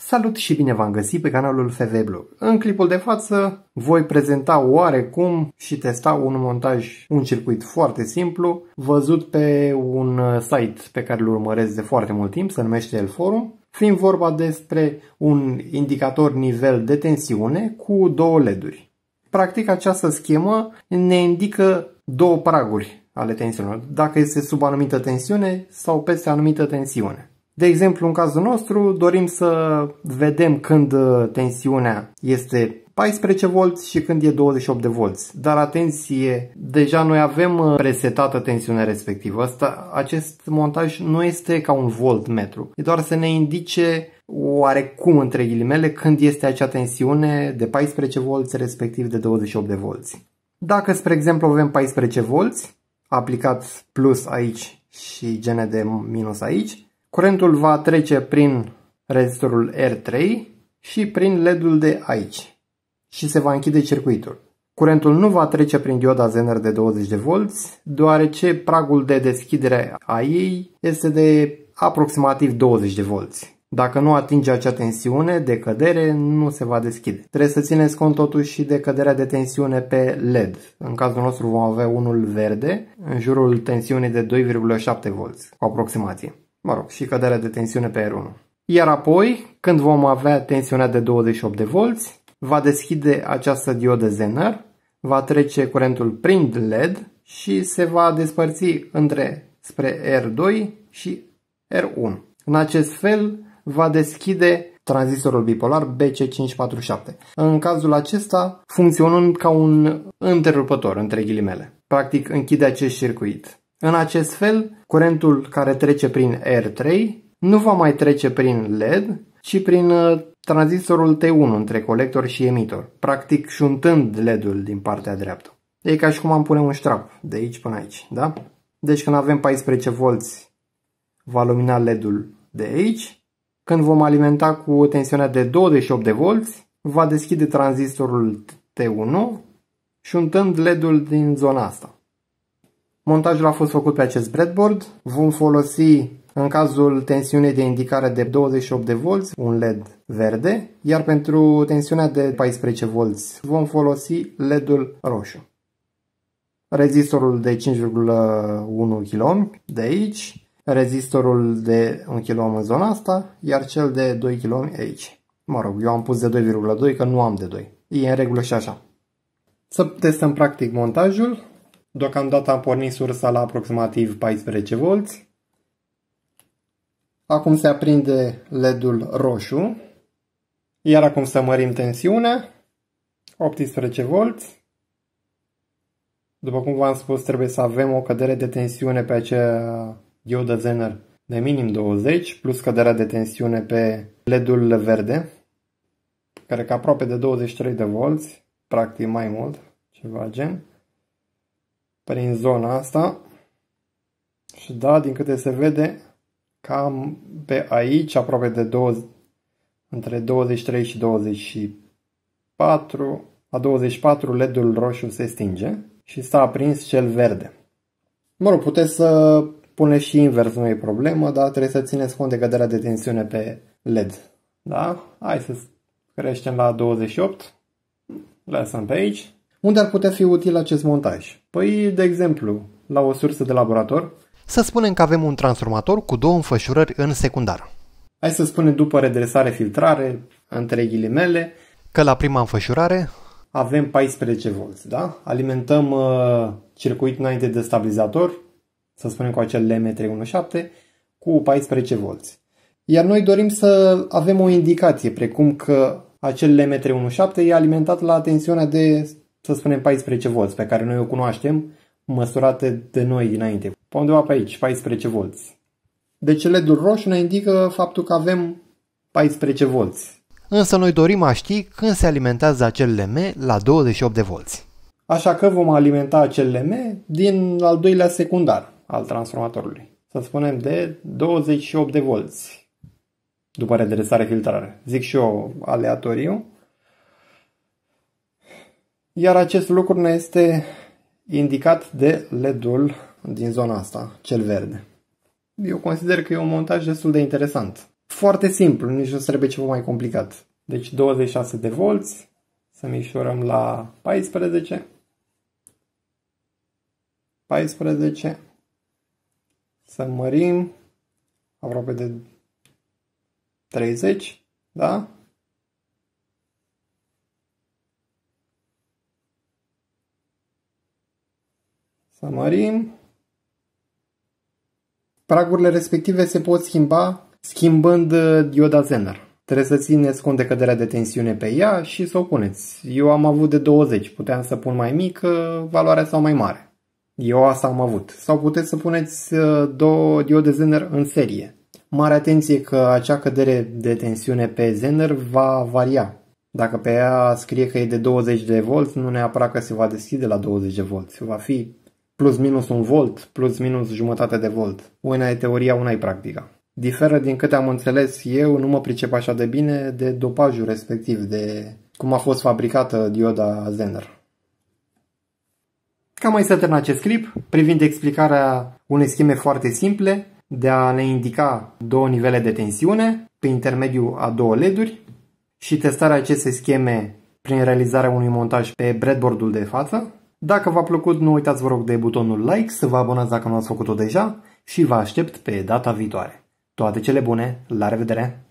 Salut și bine v-am găsit pe canalul FV Blog. În clipul de față voi prezenta oarecum și testa un montaj, un circuit foarte simplu, văzut pe un uh, site pe care îl urmăresc de foarte mult timp, se numește El Forum, fiind vorba despre un indicator nivel de tensiune cu două LED-uri. Practic această schemă ne indică două praguri ale tensiunilor, dacă este sub anumită tensiune sau peste anumită tensiune. De exemplu, în cazul nostru, dorim să vedem când uh, tensiunea este 14V și când e 28V. Dar atenție, deja noi avem presetată uh, tensiunea respectivă. Asta, acest montaj nu este ca un voltmetru, e doar să ne indice oarecum între ghilimele când este acea tensiune de 14V respectiv de 28V. Dacă, spre exemplu, avem 14V aplicat plus aici și gene de minus aici, Curentul va trece prin rezistorul R3 și prin LED-ul de aici și se va închide circuitul. Curentul nu va trece prin dioda Zener de 20V, deoarece pragul de deschidere a ei este de aproximativ 20V. Dacă nu atinge acea tensiune de cădere, nu se va deschide. Trebuie să țineți cont totuși și de căderea de tensiune pe LED. În cazul nostru vom avea unul verde, în jurul tensiunii de 2,7V, cu aproximație mă rog, și căderea de tensiune pe R1. Iar apoi, când vom avea tensiunea de 28V, va deschide această diodă Zener, va trece curentul prin LED și se va despărți între spre R2 și R1. În acest fel va deschide tranzistorul bipolar BC547. În cazul acesta, funcționând ca un întrerupător, între ghilimele. Practic închide acest circuit. În acest fel, curentul care trece prin R3 nu va mai trece prin LED, ci prin uh, tranzistorul T1 între colector și emitor, practic șuntând LED-ul din partea dreaptă. E ca și cum am pune un strap de aici până aici, da? Deci când avem 14V va lumina LED-ul de aici, când vom alimenta cu tensiunea de 28V va deschide tranzistorul T1 șuntând LED-ul din zona asta. Montajul a fost făcut pe acest breadboard. Vom folosi în cazul tensiunii de indicare de 28V un LED verde, iar pentru tensiunea de 14V vom folosi LED-ul roșu. Rezistorul de 5,1 kΩ de aici, rezistorul de 1 kΩ în zona asta, iar cel de 2 kΩ aici. Mă rog, eu am pus de 2,2 că nu am de 2. E în regulă și așa. Să testăm practic montajul. Deocamdată am pornit sursa la aproximativ 14V. Acum se aprinde LED-ul roșu. Iar acum să mărim tensiunea. 18V. După cum v-am spus, trebuie să avem o cădere de tensiune pe acea diodă Zener de minim 20, plus căderea de tensiune pe LED-ul verde, care e aproape de 23 de volți, practic mai mult, ceva gen prin zona asta și da, din câte se vede, cam pe aici, aproape de 20, între 23 și 24, la 24 LED-ul roșu se stinge și s-a aprins cel verde. Mă rog, puteți să puneți și invers, nu e problemă, dar trebuie să țineți cont de căderea de tensiune pe LED. Da? Hai să creștem la 28. Lăsăm pe aici. Unde ar putea fi util acest montaj? Păi, de exemplu, la o sursă de laborator. Să spunem că avem un transformator cu două înfășurări în secundar. Hai să spunem după redresare-filtrare, între ghilimele. Că la prima înfășurare avem 14 V, da? Alimentăm uh, circuit înainte de stabilizator, să spunem cu acel LM317, cu 14 V. Iar noi dorim să avem o indicație, precum că acel LM317 e alimentat la tensiunea de să spunem, 14 V pe care noi o cunoaștem, măsurate de noi dinainte. Pe undeva pe aici, 14 V. Deci LED-ul roșu ne indică faptul că avem 14 V. Însă noi dorim a ști când se alimentează acel LM la 28 de volți. Așa că vom alimenta acel LM din al doilea secundar al transformatorului. Să spunem de 28 de volți după redresare filtrare. Zic și eu aleatoriu. Iar acest lucru ne este indicat de LED-ul din zona asta, cel verde. Eu consider că e un montaj destul de interesant. Foarte simplu, nici nu trebuie ceva mai complicat. Deci 26 de volți, să mișorăm la 14, 14, să mărim aproape de 30, da? Să mărim. Pragurile respective se pot schimba schimbând uh, dioda Zener. Trebuie să țineți cont de căderea de tensiune pe ea și să o puneți. Eu am avut de 20, puteam să pun mai mică, uh, valoarea sau mai mare. Eu asta am avut. Sau puteți să puneți uh, două diode Zener în serie. Mare atenție că acea cădere de tensiune pe Zener va varia. Dacă pe ea scrie că e de 20 de volți, nu neapărat că se va deschide la 20 de volți. Va fi plus minus un volt, plus minus jumătate de volt. Una e teoria, una e practica. Diferă din câte am înțeles eu, nu mă pricep așa de bine de dopajul respectiv, de cum a fost fabricată dioda Zener. Cam mai să termin acest clip privind explicarea unei scheme foarte simple de a ne indica două nivele de tensiune pe intermediul a două leduri și testarea acestei scheme prin realizarea unui montaj pe breadboardul de față. Dacă v-a plăcut, nu uitați vă rog de butonul like, să vă abonați dacă nu ați făcut-o deja și vă aștept pe data viitoare. Toate cele bune, la revedere!